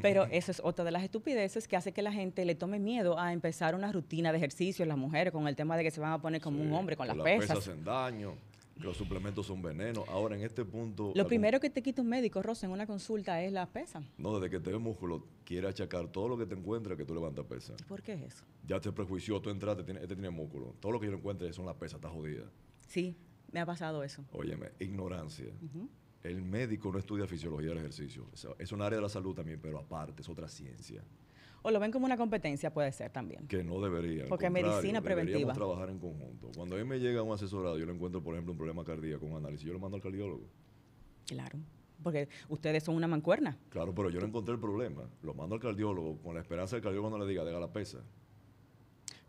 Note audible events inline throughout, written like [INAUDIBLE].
Pero eso es otra de las estupideces que hace que la gente le tome miedo a empezar una rutina de ejercicio, las mujeres, con el tema de que se van a poner como un hombre con las pesas. Las pesas hacen daño. los suplementos son venenos. Ahora, en este punto. Lo primero que te quita un médico, Rosa, en una consulta es la pesa. No, desde que te ve músculo, quiere achacar todo lo que te encuentra que tú levantas pesa. ¿Por qué es eso? Ya te prejuició, tú entraste, tiene, este tiene músculo. Todo lo que yo encuentre son las pesas, está jodida. Sí, me ha pasado eso. Óyeme, ignorancia el médico no estudia fisiología del ejercicio. Es un área de la salud también, pero aparte, es otra ciencia. O lo ven como una competencia, puede ser también. Que no debería. Porque es medicina preventiva. Deberíamos trabajar en conjunto. Cuando a mí me llega un asesorado, yo le encuentro, por ejemplo, un problema cardíaco, un análisis, yo lo mando al cardiólogo. Claro. Porque ustedes son una mancuerna. Claro, pero yo no encontré el problema. Lo mando al cardiólogo con la esperanza del cardiólogo no le diga, deja la pesa.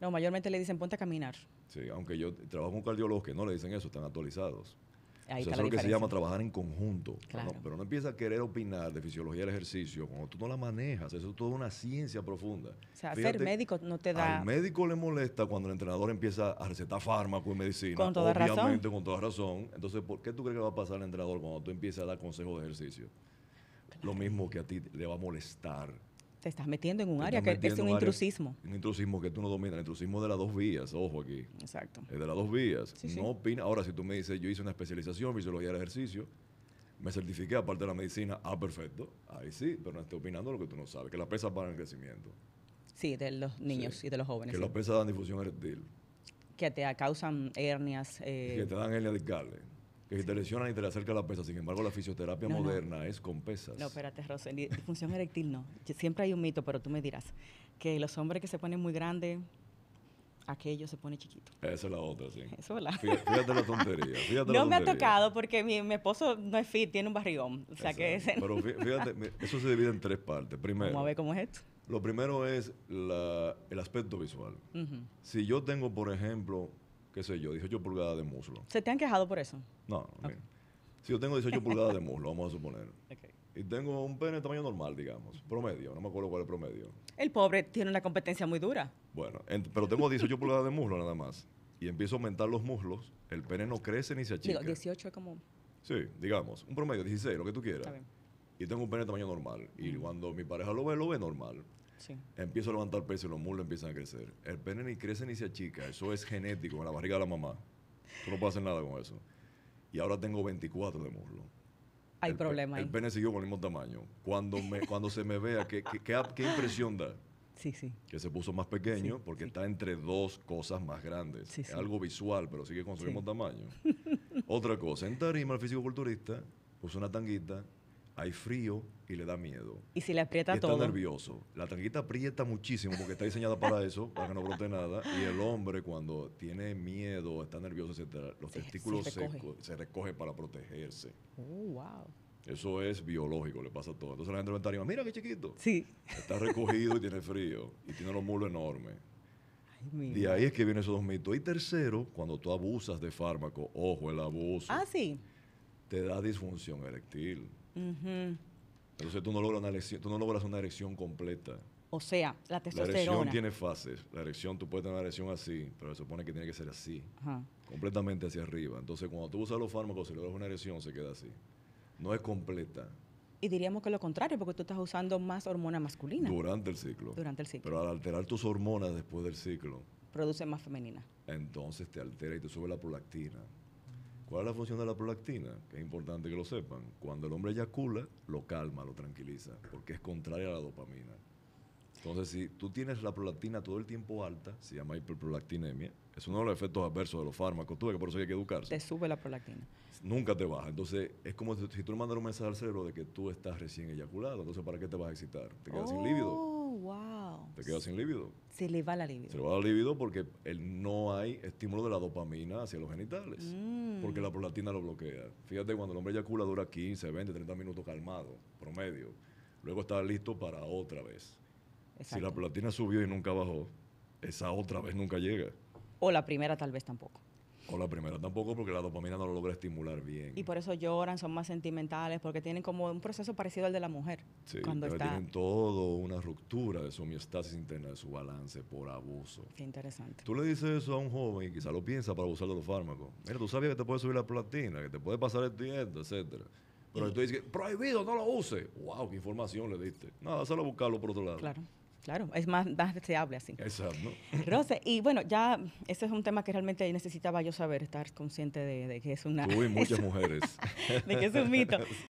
No, mayormente le dicen ponte a caminar. Sí, aunque yo trabajo con cardiólogos que no le dicen eso, están actualizados eso es lo que se llama trabajar en conjunto. pero no empieza a querer opinar de fisiología del ejercicio cuando tú no la manejas. Eso es toda una ciencia profunda. O sea, ser médico no te da. Al médico le molesta cuando el entrenador empieza a recetar fármacos y medicina. Con toda obviamente, razón. con toda razón. Entonces, ¿por qué tú crees que va a pasar al entrenador cuando tú empiezas a dar consejos de ejercicio? Lo mismo que a ti le va a molestar te estás metiendo en un área que es un, intrusismo. un intrusismo que tú no dominas, el intrusismo de las dos vías, ojo aquí. Exacto. Es de las dos vías. no opina. Ahora, si tú me dices, yo hice una especialización en fisiología del ejercicio, me certifiqué aparte de la medicina, ah, perfecto, ahí sí, pero no estoy opinando lo que tú no sabes, que las pesas para el crecimiento. Sí, de los niños y de los jóvenes. Que las pesas dan difusión eréctil. Que te causan hernias. Eh, que te dan hernias discales que te lesionan y te le acerca la pesa. Sin embargo, la fisioterapia moderna es con pesas. No, espérate, Rosel, Función eréctil no. Siempre hay un mito, pero tú me dirás que los hombres que se ponen muy grandes aquello se pone chiquito. Esa es la otra, sí. Eso es la Fíjate, fíjate la tontería. Fíjate [LAUGHS] no me ha tocado porque mi, esposo no es fit, tiene un barrigón. O sea que Pero fíjate, eso se divide en tres partes. Primero. Vamos a ver cómo es esto. Lo primero es el aspecto visual. Si yo tengo, por ejemplo, qué sé yo, 18 pulgadas de muslo. ¿Se te han quejado por eso? No, Si yo tengo 18 pulgadas de muslo, vamos a suponer. [LAUGHS] Y tengo un pene de tamaño normal, digamos, promedio, no me acuerdo cuál es el promedio. El pobre tiene una competencia muy dura. Bueno, pero tengo 18 pulgadas de muslo nada más. Y empiezo a aumentar los muslos, el pene no crece ni se achica. Digo, 18 es como... Sí, digamos, un promedio, 16, lo que tú quieras. Y tengo un pene de tamaño normal. Y cuando mi pareja lo ve, lo ve normal. Empiezo a levantar peso y los muslos empiezan a crecer. El pene ni crece ni se achica. Eso es genético en la barriga de la mamá. Tú no puedes hacer nada con eso. Y ahora tengo 24 de muslo. Hay el, problema El pene siguió con el mismo tamaño. Cuando, me, [LAUGHS] cuando se me vea, ¿qué, qué, impresión da? Sí, sí. Que se puso más pequeño porque está entre dos cosas más grandes. es algo visual, pero sigue que su tamaño. [LAUGHS] Otra cosa, en tarima el físico-culturista una tanguita hay frío y le da miedo. Y si le aprieta y está todo. Está nervioso. La tanguita aprieta muchísimo porque está diseñada para eso, para que no brote nada. Y el hombre cuando tiene miedo, está nervioso, los testículos se recoge. Se, para protegerse. Oh, wow. Eso es biológico, le pasa a todo. Entonces la gente y dice: mira qué chiquito. Sí. Está recogido y tiene frío. Y tiene los mulos enormes. Ay, Y ahí es que vienen esos dos mitos. Y tercero, cuando tú abusas de fármaco, ojo, el abuso. Ah, sí. Te da disfunción eréctil. Entonces tú no, logras una erección, tú no logras una erección completa. O sea, la testosterona. La erección tiene fases. La erección, tú puedes tener una erección así, pero se supone que tiene que ser así. Completamente hacia arriba. Entonces, cuando tú usas los fármacos y logras una erección, se queda así. No es completa. Y diríamos que lo contrario, porque tú estás usando más hormonas masculinas Durante el ciclo. Durante el ciclo. Pero al alterar tus hormonas después del ciclo. Produce más femenina. Entonces te altera y te sube la prolactina. ¿Cuál es la función de la prolactina? Que es importante que lo sepan. Cuando el hombre eyacula, lo calma, lo tranquiliza, porque es contraria a la dopamina. Entonces, si tú tienes la prolactina todo el tiempo alta, se llama hiperprolactinemia, es uno de los efectos adversos de los fármacos, tú que por eso hay que educarse. Te sube la prolactina. Nunca te baja. Entonces, es como si, tú le mandas un mensaje al cerebro de que tú estás recién eyaculado. Entonces, ¿para qué te vas a excitar? Te quedas sin líbido te quedas sin líbido. Se le va la libido. Se le va la libido porque no hay estímulo de la dopamina hacia los genitales, mm. porque la prolactina lo bloquea. Fíjate, cuando el hombre eyacula dura 15, 20, 30 minutos calmado, promedio. Luego está listo para otra vez. Si la platina subió y nunca bajó, esa otra vez nunca llega. O la primera tal vez tampoco. O la primera tampoco, porque la dopamina no lo logra estimular bien. Y por eso lloran, son más sentimentales, porque tienen como un proceso parecido al de la mujer. Sí, cuando está... tienen todo una ruptura de su homeostasis interna, de su balance por abuso. Qué interesante. Tú le dices eso a un joven y quizá lo piensa para abusar de los fármacos. Mira, tú sabías que te puede subir la platina, que te puede pasar el diente, etcétera. Pero tú dices, prohibido, no lo use. ¡Wow! ¡Qué información le diste! Nada, solo buscarlo por otro lado. Claro. Claro, es más, deseable así. Exacto. Rose, y bueno, ya ese es un tema que realmente necesitaba yo saber, estar consciente de, que es una... Uy, muchas [LAUGHS] mujeres. de que es un mito. [LAUGHS]